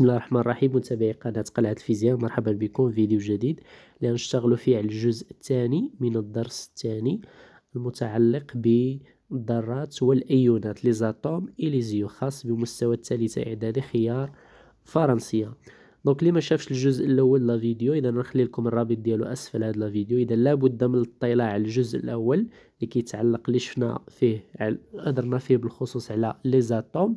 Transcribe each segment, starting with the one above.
بسم الله الرحمن الرحيم متابعي قناة قلعة الفيزياء مرحبا بكم في فيديو جديد لنشتغل فيه على الجزء الثاني من الدرس الثاني المتعلق بالذرات والأيونات ليزاتوم إليزيو خاص بمستوى الثالثة إعدادي خيار فرنسية دونك اللي ما شافش الجزء الاول لا فيديو اذا نخلي لكم الرابط ديالو اسفل هذا لا فيديو اذا لابد من الاطلاع على الجزء الاول اللي كيتعلق اللي شفنا فيه هضرنا فيه بالخصوص على لي زاتوم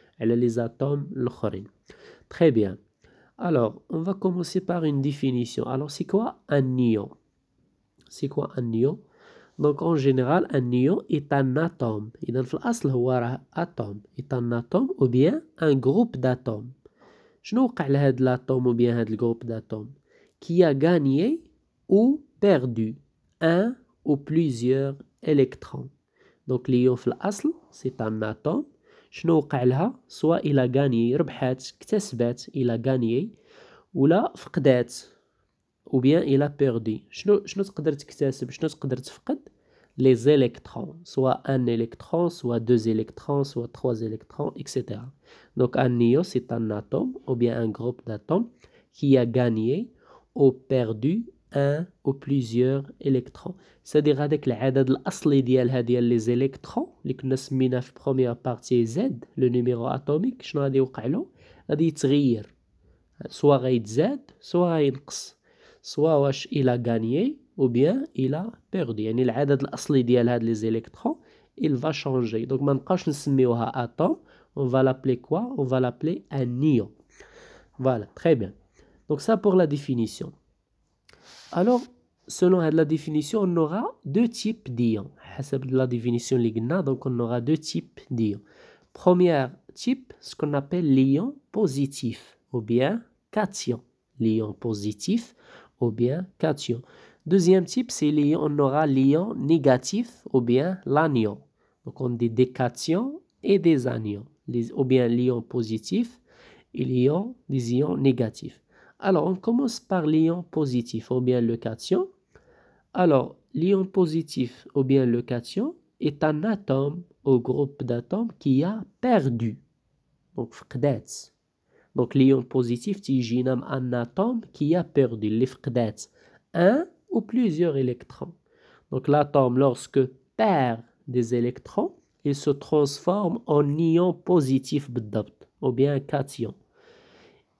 elle a les atomes l'chorin. Très bien. Alors, on va commencer par une définition. Alors, c'est quoi un ion C'est quoi un ion Donc, en général, un ion est un atome. Et dans un atome est un atome ou bien un groupe d'atomes. Je de l'atome ou bien le groupe d'atomes qui a gagné ou perdu un ou plusieurs électrons. Donc, l'ion c'est un atome شنو وقع لها سواء الى غانيي ربحات اكتسبات الى غانيي ولا فقدات او بيان الى بيردي شنو شنو تقدر تكتسب شنو تقدر تفقد لي زيليكترون سواء ان الكترون سواء دو زيليكترون سواء تخوا زيليكترون اكسيتيرا دونك ان نيو سي ان اتوم او بيان ان جروب داتوم كي ا غاني او بيردي Un ou plusieurs électrons. C'est-à-dire que le de l'aslédial a dit les électrons, les 9 premières parties Z, le numéro atomique, je n'ai pas dit, il a dit, il a gagné ou bien il a perdu. Il a dit, il a dit, il a dit, il a il a dit, il a il a il va changer. Donc, quand je me suis au à on va l'appeler quoi On va l'appeler un ion. Voilà, très bien. Donc, ça pour la définition. Alors, selon la définition, on aura deux types d'ions. la définition donc on aura deux types d'ions. Premier type, ce qu'on appelle l'ion positif, ou bien cation. L'ion positif, ou bien cation. Deuxième type, c'est on aura l'ion négatif, ou bien l'anion. Donc on dit des cations et des anions, ou bien l'ion positif et l'ion des ions négatifs. Alors, on commence par l'ion positif ou bien le cation. Alors, l'ion positif ou bien le cation est un atome ou groupe d'atomes qui a perdu. Donc, fqdat. Donc, l'ion positif, c'est un atome qui a perdu, les un ou plusieurs électrons. Donc, l'atome, lorsque perd des électrons, il se transforme en ion positif ou bien cation.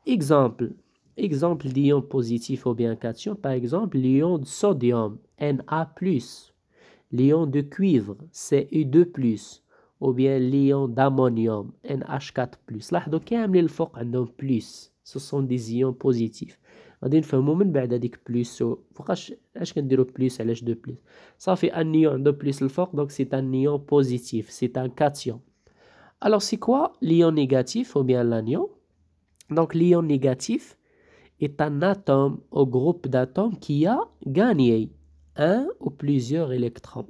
Exemple, exemple d'ion positif ou bien cation, par exemple l'ion de sodium, Na+, l'ion de cuivre, Cu2+, ou bien l'ion d'ammonium, NH4+. Là, donc, il y a un effort plus. Ce sont des ions positifs. On fait un on dit plus. donc je plus l'H2+. Ça fait un ion de plus le fort, donc c'est un ion positif, c'est un cation. Alors, c'est quoi l'ion négatif ou bien l'anion? Donc, l'ion négatif, est un atome ou groupe d'atomes qui a gagné un ou plusieurs électrons.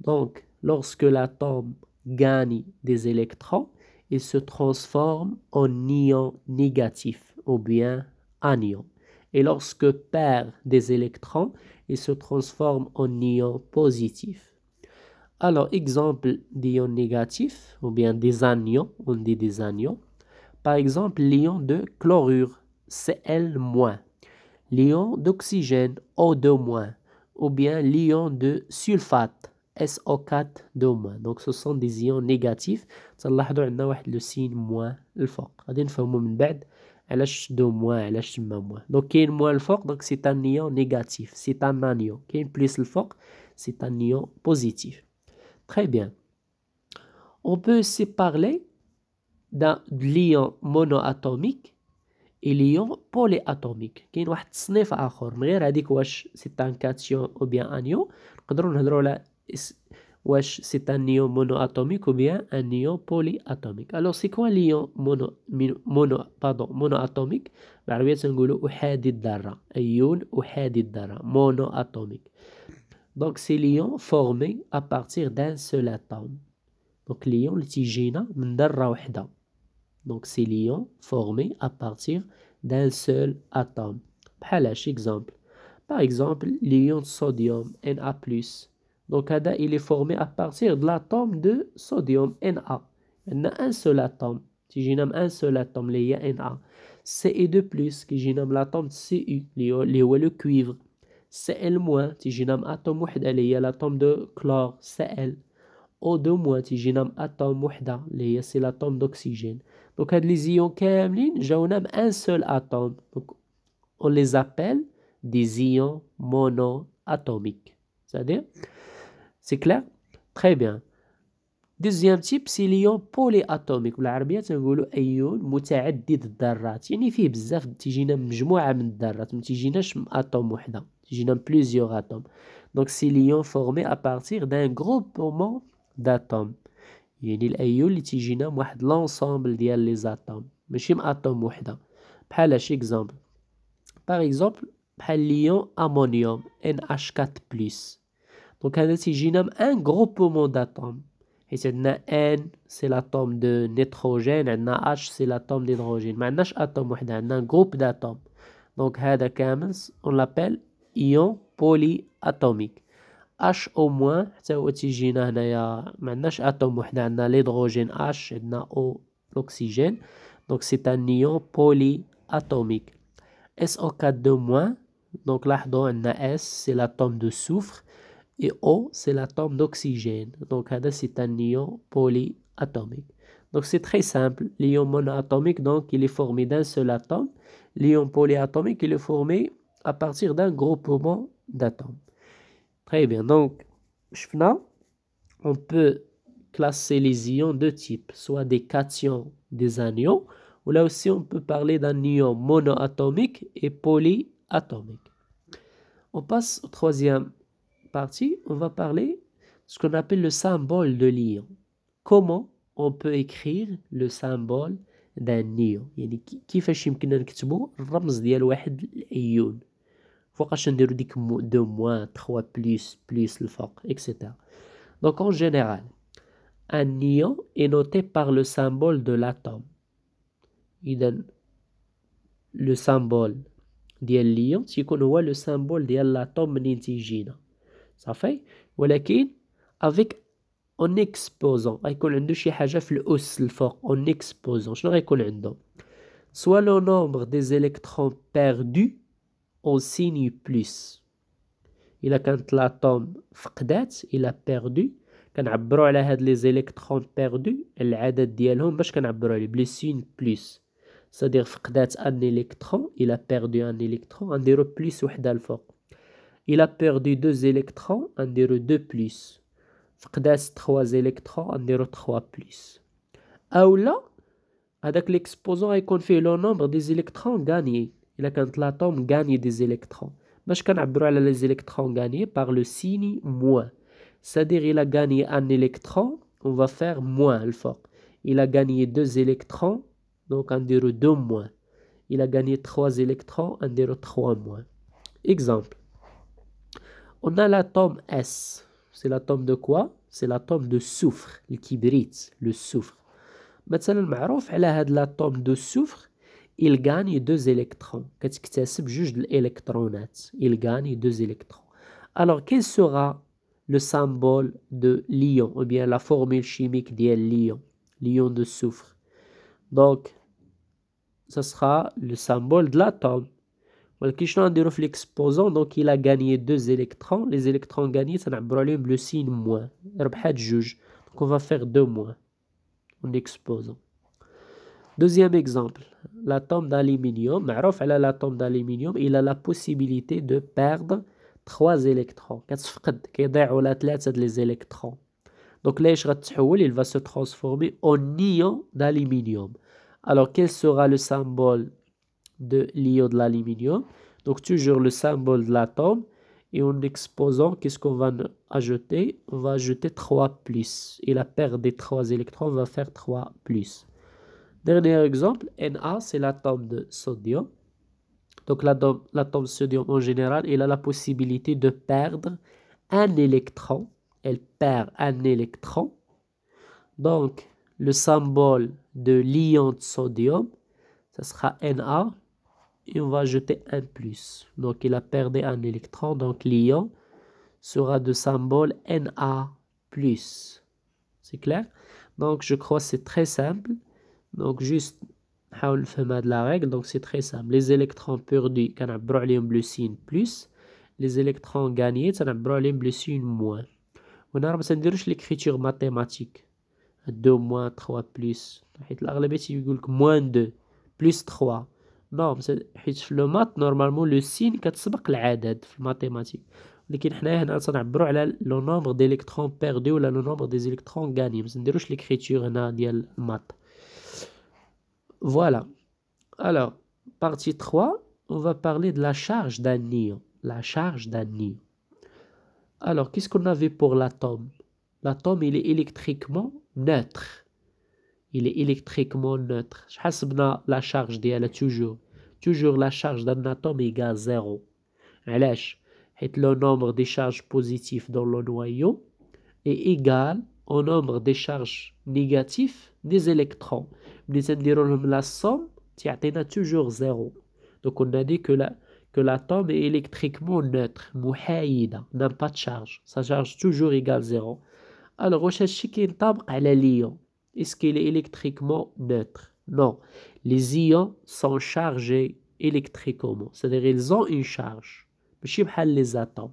Donc, lorsque l'atome gagne des électrons, il se transforme en ion négatif ou bien anion. Et lorsque perd des électrons, il se transforme en ion positif. Alors, exemple d'ion négatif ou bien des anions, on dit des anions. Par exemple, l'ion de chlorure Cl-, l'ion d'oxygène O2-, ou bien l'ion de sulfate SO4-. Donc ce sont des ions négatifs. Ça y a le signe moins le foc. On va faire un peu LH2-, Donc il y moins le foc, donc c'est un ion négatif. C'est un anion. Il y plus le foc, c'est un ion positif. Très bien. On peut aussi parler d'un lion monoatomique اليون بولي اتوميك كاين واحد التصنيف اخر من غير هذيك واش سيت ان كاتيون او بيان انيون نقدروا نهضروا على واش سيت ان نيو مونو اتوميك او بيان ان بولي اتوميك الو سي كوا ليون مونو مونو باردون مونو اتوميك بالعربيه تنقولوا احادي الذره ايون احادي الذره مونو اتوميك دونك سي ليون فورمي ا بارتير دان سول اتوم دونك ليون اللي تيجينا من ذره وحده Donc, c'est l'ion formé à partir d'un seul atome. exemple. Par exemple, l'ion de sodium, Na+. Donc, il est formé à partir de l'atome de sodium, Na. y a un seul atome. Si j'ai un seul atome, il y a Na. Ce2+, qui j'ai l'atome de Cu, le cuivre. Cl-, si j'ai atome il y l'atome de chlore, Cl. O2-, si j'ai atome c'est l'atome d'oxygène. Donc, les ions Kamlin, j'en ai un seul atome. Donc, on les appelle des ions monoatomiques. cest à c'est clair Très bien. Deuxième type, c'est l'ion polyatomique. بالعربية تنقولوا أيون متعدد C'est يعني فيه بزاف تيجينا مجموعة من الذرات، ما تيجيناش أتوم وحدة. تيجينا plusieurs atomes. Donc c'est l'ion formé à partir d'un groupement d'atomes. يعني الايون اللي تيجينا واحد لونسومبل ديال لي زاتوم ماشي اتوم وحده بحال شي اكزامبل باغ اكزومبل بحال ليون امونيوم ان اش 4 بلس دونك هذا تيجينا من ان غروبمون داتوم حيت عندنا ان سي لاتوم دو نيتروجين عندنا اش سي لاتوم ديدروجين ما عندناش اتوم وحده عندنا جروب داتوم دونك هذا كامل اون لابيل ايون بولي اتوميك H au moins, cest هو تيجينا H l'oxygène. Donc c'est un ion polyatomique. SO4-, donc là, on a S, c'est l'atome de soufre, et O, c'est l'atome d'oxygène. Donc là, c'est un ion polyatomique. Donc c'est très simple. L'ion monoatomique, donc, il est formé d'un seul atome. L'ion polyatomique, il est formé à partir d'un groupement d'atomes. Très bien, donc, on peut classer les ions de type, soit des cations, des anions, ou là aussi on peut parler d'un ion monoatomique et polyatomique. On passe au troisième partie, on va parler de ce qu'on appelle le symbole de l'ion. Comment on peut écrire le symbole d'un ion voire que de moins 3 plus plus le fort etc donc en général un ion est noté par le symbole de l'atome il donne le symbole des lion si qu'on voit le symbole l'atome atomes négatifs ça fait voilà qui avec en exposant un colon a dû le en exposant soit le nombre des électrons perdus on signe plus. Il a quand l'atome fqdat, il a perdu. Quand abro la had les électrons perdus, l'adad dialhom, bach kan abro le plus une plus. C'est-à-dire fqdat un électron, il a perdu un électron, on dirait plus ou hdal Il a perdu deux électrons, on dirait deux plus. Fqdat trois électrons, on dirait trois plus. Aoula, avec l'exposant, a confie le nombre des électrons gagnés quand l'atome quand des électrons. des électrons. كنعبروا على les électrons gagnés par le signe « moins c'est-à-dire il a gagné un électron on va faire moins le il a gagné deux électrons donc on dirait deux moins il a gagné trois électrons on dirait trois moins exemple on a l'atome S c'est l'atome de quoi c'est l'atome de soufre le kibrite le soufre مثلا معروف على هذا l'atome de soufre il gagne deux électrons. Il gagne deux électrons. Alors, quel sera le symbole de l'ion, ou bien la formule chimique de l'ion, l'ion de soufre Donc, ce sera le symbole de l'atome. L'exposant, donc il a gagné deux électrons. Les électrons gagnés, ça n'a pas le signe moins. Donc on va faire deux moins en exposant. Deuxième exemple, l'atome d'aluminium, l'atome d'aluminium, il a la possibilité de perdre trois électrons. les électrons. Donc il va se transformer en ion d'aluminium. Alors quel sera le symbole de l'ion de l'aluminium Donc toujours le symbole de l'atome. Et en exposant, qu'est-ce qu'on va ajouter On va ajouter 3 Et la perte des 3 électrons va faire 3 plus. Dernier exemple, Na, c'est l'atome de sodium. Donc l'atome sodium en général, il a la possibilité de perdre un électron. Elle perd un électron. Donc le symbole de l'ion de sodium, ça sera Na. Et on va jeter un plus. Donc il a perdu un électron. Donc l'ion sera de symbole Na+. C'est clair Donc je crois que c'est très simple. Donc juste on de la règle, donc c'est très simple. Les électrons perdus, on a le signe plus. Les électrons gagnés, on a le signe moins. On a l'écriture mathématique. 2 moins 3 plus. Moins 2 plus 3. Non, c'est le mathématique, normalement, le signe, c'est le mathématique. a le nombre d'électrons perdus ou le nombre des gagnés. On l'écriture mathématique. Voilà. Alors, partie 3, on va parler de la charge d'un ion. La charge d'un ion. Alors, qu'est-ce qu'on avait pour l'atome L'atome, il est électriquement neutre. Il est électriquement neutre. la charge d'elle toujours. Toujours la charge d'un atome égale 0. le nombre des charges positives dans le noyau est égal au nombre des charges négatives des électrons la somme, tu toujours zéro. Donc on a dit que la que l'atome est électriquement neutre, n'y n'a pas de charge. Sa charge toujours égale zéro. Alors, recherche qui est à l'ion. Est-ce qu'il est électriquement neutre Non. Les ions sont chargés électriquement. C'est-à-dire ils ont une charge. les atomes.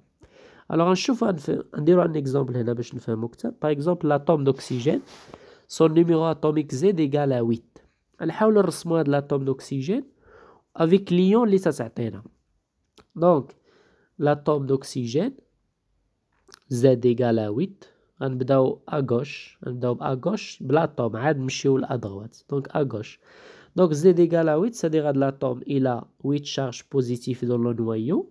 Alors, on un exemple. Par exemple, l'atome d'oxygène son numéro atomique Z égale à 8 le نرسموا de l'atome d'oxygène avec l'ion اللي ستعطينا Donc, l'atome d'oxygène Z égale à 8 غنبداو à gauche à gauche عاد نمشيو droite à gauche Donc Z égale à 8, c'est-à-dire l'atome, a 8 charges positives dans le noyau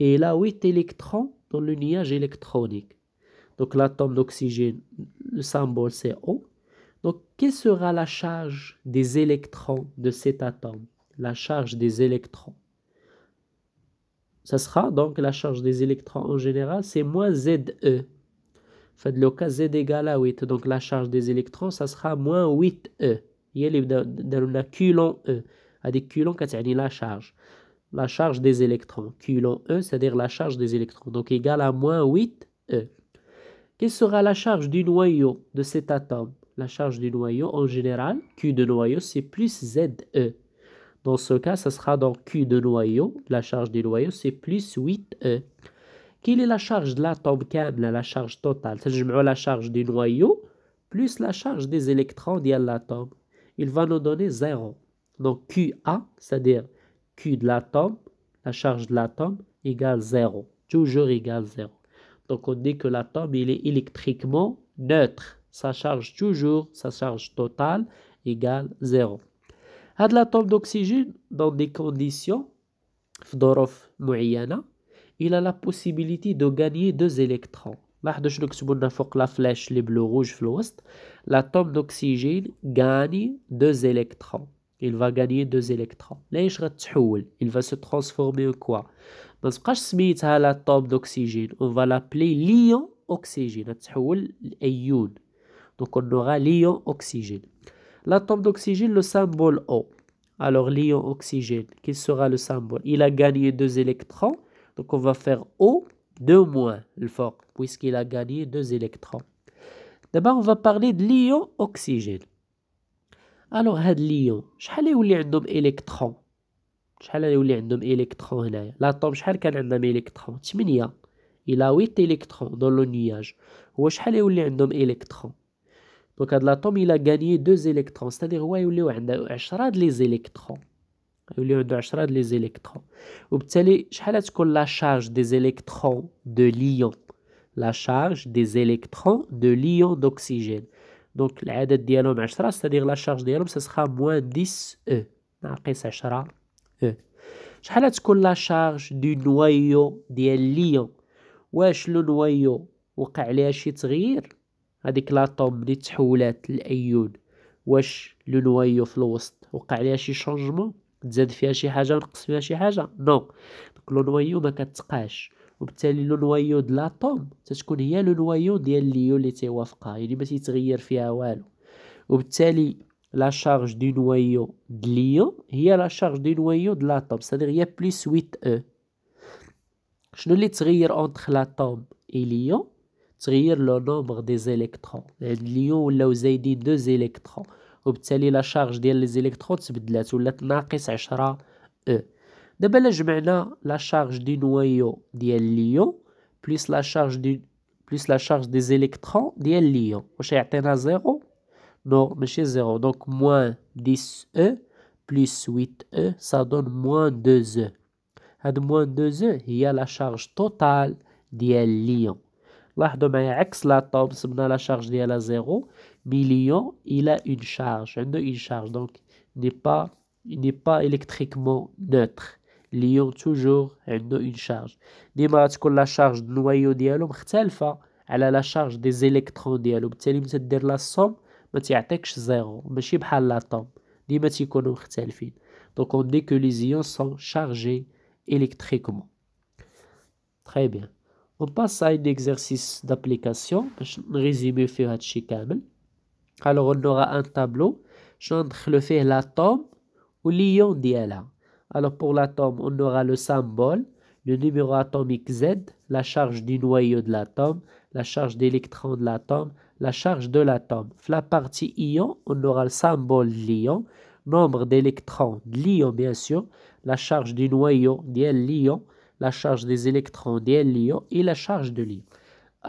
et il a 8 électrons dans le nuage électronique. Donc l'atome d'oxygène, le symbole c'est O. Donc, quelle sera la charge des électrons de cet atome La charge des électrons. Ça sera donc la charge des électrons en général, c'est moins ZE. Fait le cas Z égale à 8. Donc la charge des électrons, ça sera moins 8E. Il y a le coulomb E. À des coulons, c'est la charge. La charge des électrons. Coulomb E, c'est-à-dire la charge des électrons. Donc égale à moins 8E. Quelle sera la charge du noyau de cet atome la charge du noyau en général, Q de noyau, c'est plus ZE. Dans ce cas, ça sera donc Q de noyau, la charge du noyau, c'est plus 8E. Quelle est la charge de l'atome câble, la charge totale C'est la charge du noyau plus la charge des électrons de l'atome. Il va nous donner 0. Donc QA, c'est-à-dire Q de l'atome, la charge de l'atome égale 0. Toujours égale 0. Donc on dit que l'atome, il est électriquement neutre sa charge toujours, sa charge totale égale 0. la l'atome d'oxygène dans des conditions il a la possibilité de gagner deux électrons L'atome d'oxygène gagne لنا فوق لا فلاش لي بلو في il va gagner deux électrons il va se transformer en quoi d'oxygène, on va l'appeler lion oxygène donc on aura l'ion oxygène. L'atome d'oxygène, le symbole O. Alors l'ion oxygène, quel sera le symbole Il a gagné deux électrons, donc on va faire O, de moins le fort, puisqu'il a gagné deux électrons. D'abord, on va parler de l'ion oxygène. Alors, l'ion. ليون a يولي عندهم électrons شحال يولي عندهم الكترون هنايا شحال كان 8 électrons 8 électrons dans le nuage. هو شحال دونك هاد لاطوم الا غاني دو زيليكترون ستادير هو يوليو عنده 10 د لي زيليكترون يوليو عنده 10 د لي زيليكترون وبالتالي شحال تكون لا شارج دي زيليكترون دو ليون لا شارج دي زيليكترون دو ليون دوكسيجين دونك العدد ديالهم 10 ستادير لا شارج ديالهم سسخا موان 10 او ناقص 10 او شحال تكون لا شارج دو نوايو ديال ليون واش لو نوايو وقع عليها شي تغيير هذيك لاطوم اللي تحولات لايون واش لو نوايو في الوسط وقع ليها شي شونجمون تزاد فيها شي حاجه ونقص فيها شي حاجه نو no. لو نوايو ما كتقاش وبالتالي لو نوايو د لاطوم تتكون هي لو نوايو ديال ليو اللي تيوافقها يعني ما تيتغير فيها والو وبالتالي لا شارج دو نوايو د ليو هي لا شارج دو نوايو د لاطوم سادير هي بلس 8 او شنو اللي تغير اونتخ لاطوم اي ليو Sélectionnez le nombre d'électrons. Le lion, là, vous avez deux électrons. Obtenez la charge des électrons, c'est-à-dire que ce sera E. D'abord, ben je mets la charge du noyau, dit lion, plus la charge des électrons, dit lion. Vous êtes à zéro? Non, mais c'est zéro. Donc moins 10 E plus 8 E, ça donne moins 2 E. Et de moins 2 E, il y la charge totale, dit lion l'atome, la charge est à a une charge. Donc, il n'est pas électriquement neutre. L'ion toujours une charge. la charge noyau est la charge des électrons. la On dit que les ions sont chargés électriquement. Très bien. On passe à un exercice d'application résumé نريزيمي ce alors on aura un tableau Je vais faire l'atome ou l'ion alors pour l'atome on aura le symbole le numéro atomique Z la charge du noyau de l'atome la charge d'électrons de l'atome la charge de l'atome la partie ion on aura le symbole l'ion nombre d'électrons de l'ion bien sûr la charge du noyau de l'ion la charge des électrons des l'ion et la charge de l'ion.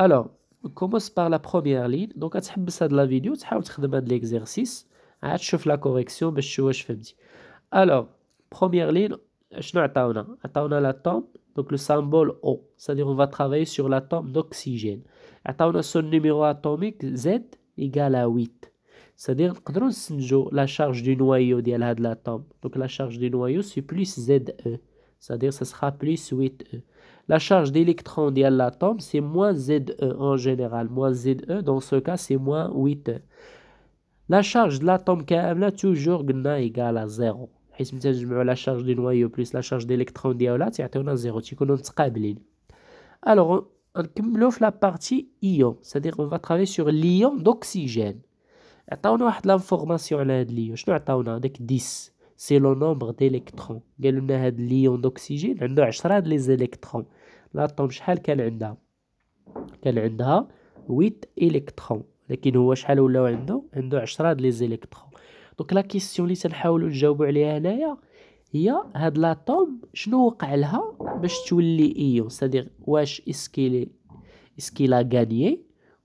Alors, on commence par la première ligne. Donc, tu as de la vidéo, tu as de l'exercice, tu la correction, mais tu fais je Alors, première ligne, je la l'atome, donc le symbole O, c'est-à-dire on va travailler sur l'atome d'oxygène. On a son numéro atomique Z égale à 8. C'est-à-dire que la charge du noyau de l'atome. Donc la charge du noyau, c'est plus ZE. C'est-à-dire, ce sera plus 8E. La charge d'électrons de l'atome, c'est moins ZE en général. Moins ZE, dans ce cas, c'est moins 8E. La charge de l'atome KM, toujours égale à 0. La charge du noyau plus la charge d'électrons l'atome, c'est à 0. Alors, on commence la partie ion, c'est-à-dire on va travailler sur l'ion d'oxygène. On a l'information à l'ion. Je C'est 10 le nombre nombre d'électrons. قالوا لنا a l'ion d'oxygène? Il a a électrons. électrons. شحال كان 8 électrons, لكن هو question ولاو عنده عنده donc la question est de اللي l'atome نجاوبوا عليها هنايا هي gagné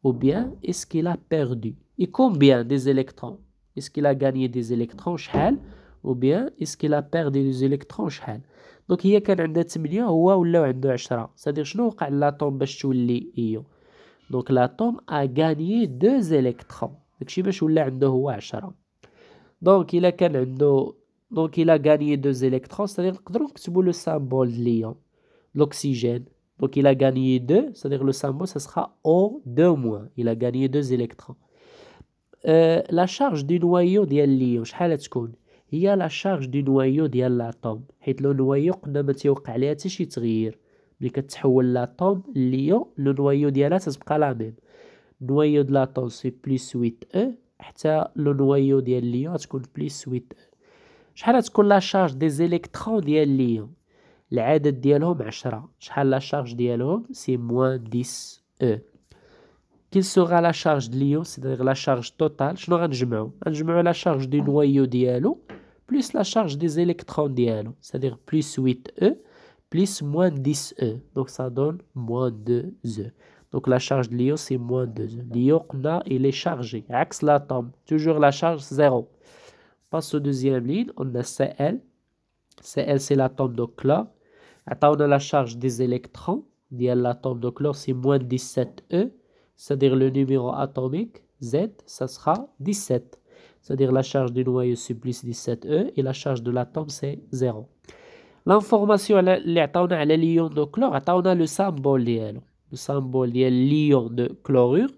ou bien est-ce qu'il a perdu Et combien des électrons Est-ce qu'il a gagné des électrons ou bien est-ce qu'il a perdu des électrons شحال دونك هي كان عندها 8 هو ولاو عنده 10 cest شنو وقع لاتوم باش تولي ايون دونك لاتوم ا غانيي 2 électrons داكشي باش ولا عنده هو 10 دونك الا كان عنده دونك الا غانيي 2 électrons cest نقدروا نكتبوا لو سامبول ليون l'oxygène Donc il a gagné 2, cest لو dire le symbole, O2 moins. Il a gagné 2 électrons. Euh, la charge du noyau ليون شحال تكون هي لا شارج دي نوايو ديال لاطوم حيت لو لويو ما تيوقع ليها حتى شي تغيير ملي كتحول لاطوم ليو لو نوايو ديالها تتبقى لا ميم نوايو د لاطوم سي بليس 8 او حتى لو نوايو ديال ليو تكون بليس 8 او شحال غتكون لا شارج دي زيليكترون ديال ليو العدد ديالهم عشرة شحال لا شارج ديالهم سي موان ديس او كيل سوغا لا شارج سي دير لا شارج توتال شنو غنجمعو غنجمعو لا شارج دي نوايو ديالو plus la charge des électrons c'est-à-dire plus 8E, plus moins 10E. Donc ça donne moins 2E. Donc la charge de l'ion, c'est moins 2E. L'ion il est chargé. Axe l'atome, toujours la charge 0. Passe au deuxième ligne, on a Cl. Cl, c'est l'atome de chlore. Attends, on a la charge des électrons. L'atome de chlore, c'est moins 17E, c'est-à-dire le numéro atomique, Z, ça sera 17 c'est-à-dire la charge du noyau supplice plus 17E et la charge de l'atome c'est 0. L'information اللي à à l'ion de chlore a le symbole le symbole l'ion de chlorure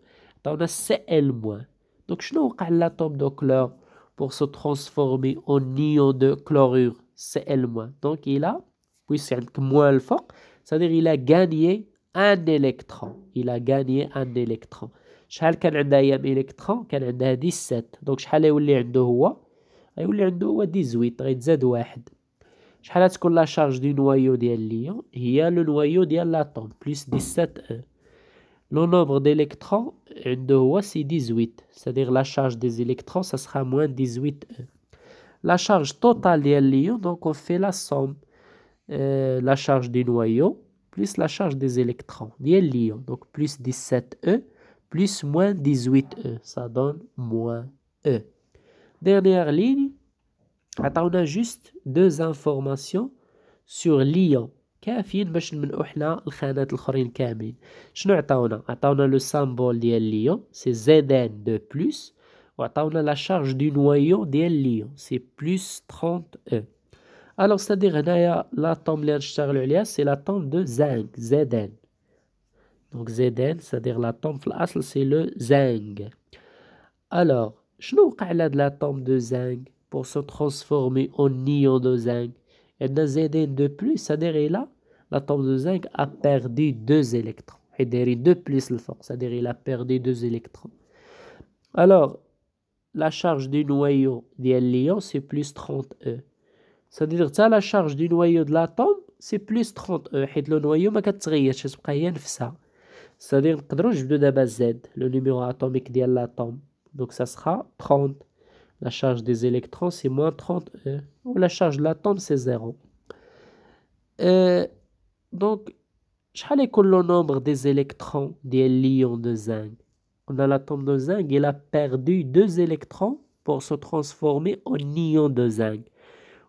a Cl- donc n'ai pas l'atome de chlore pour se transformer en ion de chlorure Cl-. Donc il a puis moins le c'est-à-dire il a gagné un électron il a gagné un électron je fais un électron de 17. Donc je vous lire de W. I will 18. Je fais la charge du noyau de lion. Il le noyau de l'atome. Plus 17e. Le nombre d'électrons en deux, c'est 18. C'est-à-dire la charge des électrons, ça sera moins 18. La charge totale de l'électron, donc on fait la somme. La charge du noyau. Plus la charge des électrons. Donc plus 17 e plus moins 18e. Ça donne moins E. Dernière ligne, on a juste deux informations sur l'ion. كافيين باش نمنعو حنا الخانات الاخرين كاملين شنو عطاونا عطاونا لو سامبول ديال ليون سي de plus بلوس وعطاونا لا شارج دو نويو ديال ليون سي plus 30 e Alors, cest هنايا dire اللي غنشتغلو عليها سي لاتوم دو zinc, Zn. Donc Zn, c'est-à-dire l'atome, c'est le zinc. Alors, je a de l'atome de zinc pour se transformer en ion de zinc. Et dans Zn de plus, c'est-à-dire là, l'atome de zinc a perdu deux électrons. Et derrière deux plus le c'est-à-dire il a perdu deux électrons. Alors, la charge du noyau de l'ion, c'est plus 30 E. C'est-à-dire que la charge du noyau de l'atome, c'est plus 30 E. Et le noyau, ma 4 ça c'est-à-dire Z le numéro atomique de l'atome donc ça sera 30 la charge des électrons c'est moins 30 E euh, ou la charge de l'atome c'est 0 euh, donc شحال calculer le nombre des électrons des l'ion de zinc on a l'atome de zinc il a perdu deux électrons pour se transformer en ion de zinc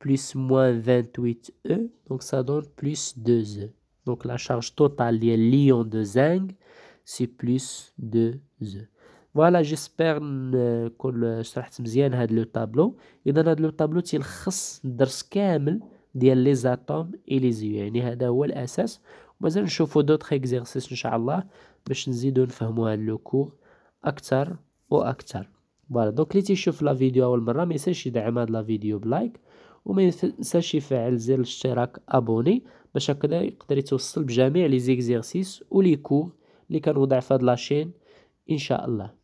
plus moins 28E, donc ça donne plus 2E. Donc la charge totale des l'ion de zinc, c'est plus 2E. Voilà, j'espère que le bien le tableau. Et dans le tableau, il y a les atomes et les ions. Il y a on va voir d'autres exercices, Inch'Allah, pour nous aider à le cours acteur ou acteur. Voilà, donc les la vidéo à la fois, mais c'est la vidéo, like. وما ينساش يفعل زر الاشتراك ابوني باش هكذا يقدر يتوصل بجميع لي زيكزيرسيس ولي كور اللي كنوضع في هاد لاشين ان شاء الله